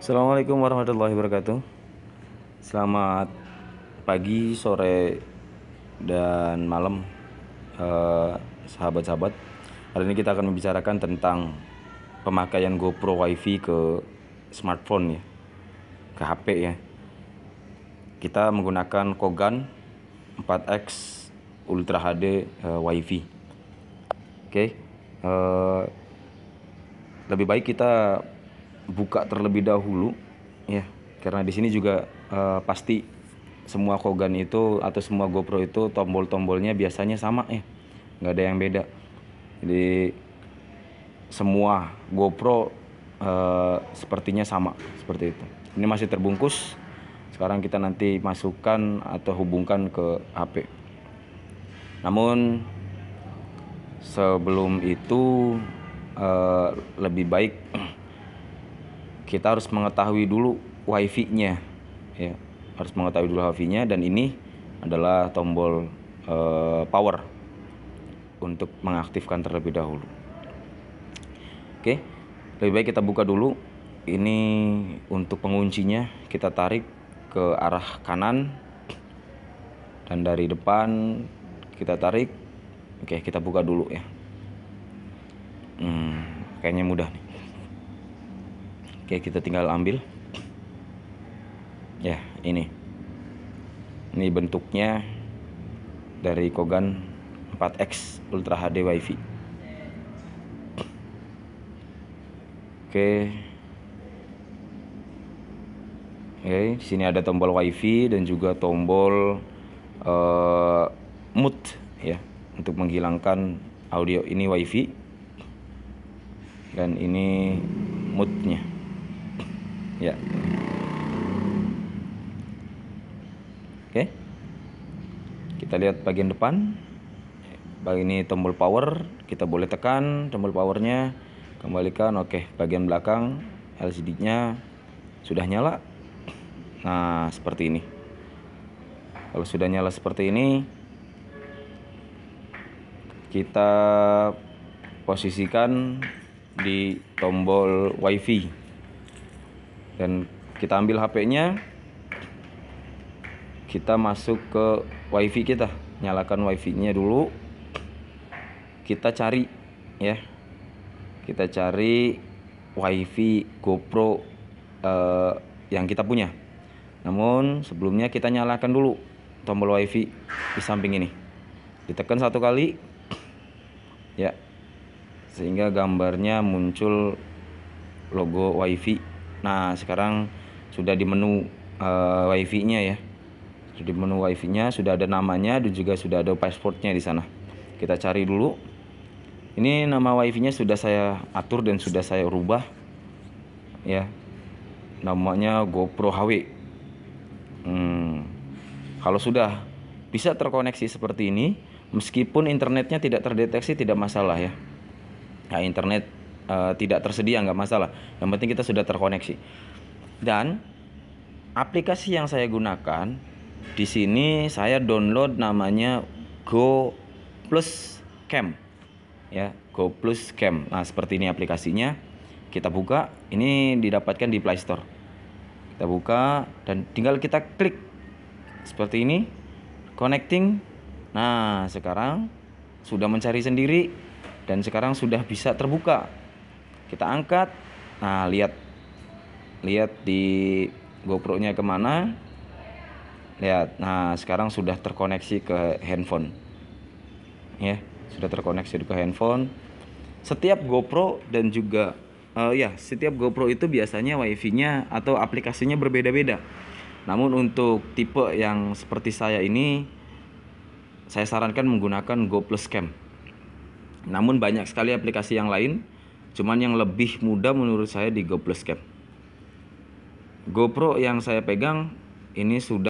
Assalamualaikum warahmatullahi wabarakatuh. Selamat pagi, sore, dan malam, eh, sahabat-sahabat. Eh, Hari ini kita akan membicarakan tentang pemakaian GoPro WiFi ke smartphone ya, ke HP ya. Kita menggunakan Kogan 4X Ultra HD eh, WiFi. Oke, okay. eh, lebih baik kita buka terlebih dahulu ya karena di sini juga uh, pasti semua Kogan itu atau semua GoPro itu tombol-tombolnya biasanya sama ya nggak ada yang beda jadi semua GoPro uh, sepertinya sama seperti itu ini masih terbungkus sekarang kita nanti masukkan atau hubungkan ke HP namun sebelum itu uh, lebih baik kita harus mengetahui dulu wifi-nya ya harus mengetahui dulu wifi-nya dan ini adalah tombol uh, power untuk mengaktifkan terlebih dahulu oke lebih baik kita buka dulu ini untuk penguncinya kita tarik ke arah kanan dan dari depan kita tarik oke kita buka dulu ya hmm, kayaknya mudah nih oke kita tinggal ambil ya ini ini bentuknya dari Kogan 4X Ultra HD WiFi oke oke sini ada tombol WiFi dan juga tombol uh, mute ya untuk menghilangkan audio ini WiFi dan ini nya Ya. Oke. Kita lihat bagian depan. Bagian ini tombol power, kita boleh tekan tombol powernya, kembalikan. Oke, bagian belakang LCD-nya sudah nyala. Nah, seperti ini. Kalau sudah nyala seperti ini, kita posisikan di tombol WiFi dan kita ambil HP-nya kita masuk ke wifi kita nyalakan wifi-nya dulu kita cari ya kita cari wifi GoPro uh, yang kita punya namun sebelumnya kita nyalakan dulu tombol wifi di samping ini ditekan satu kali ya sehingga gambarnya muncul logo wifi Nah sekarang sudah di menu uh, wifi-nya ya sudah di menu wifi-nya sudah ada namanya dan juga sudah ada passwordnya di sana kita cari dulu ini nama wifi-nya sudah saya atur dan sudah saya rubah ya namanya GoPro HW hmm. kalau sudah bisa terkoneksi seperti ini meskipun internetnya tidak terdeteksi tidak masalah ya nah, internet Eh, tidak tersedia nggak masalah yang penting kita sudah terkoneksi dan aplikasi yang saya gunakan di sini saya download namanya Go Plus Cam ya Go Plus Cam nah seperti ini aplikasinya kita buka ini didapatkan di Play Store kita buka dan tinggal kita klik seperti ini connecting nah sekarang sudah mencari sendiri dan sekarang sudah bisa terbuka kita angkat nah lihat lihat di GoPro nya kemana lihat nah sekarang sudah terkoneksi ke handphone ya sudah terkoneksi ke handphone setiap GoPro dan juga uh, ya setiap GoPro itu biasanya WiFi nya atau aplikasinya berbeda-beda namun untuk tipe yang seperti saya ini saya sarankan menggunakan Go Plus Cam namun banyak sekali aplikasi yang lain Cuman yang lebih mudah menurut saya di GoPro Cam. GoPro yang saya pegang ini sudah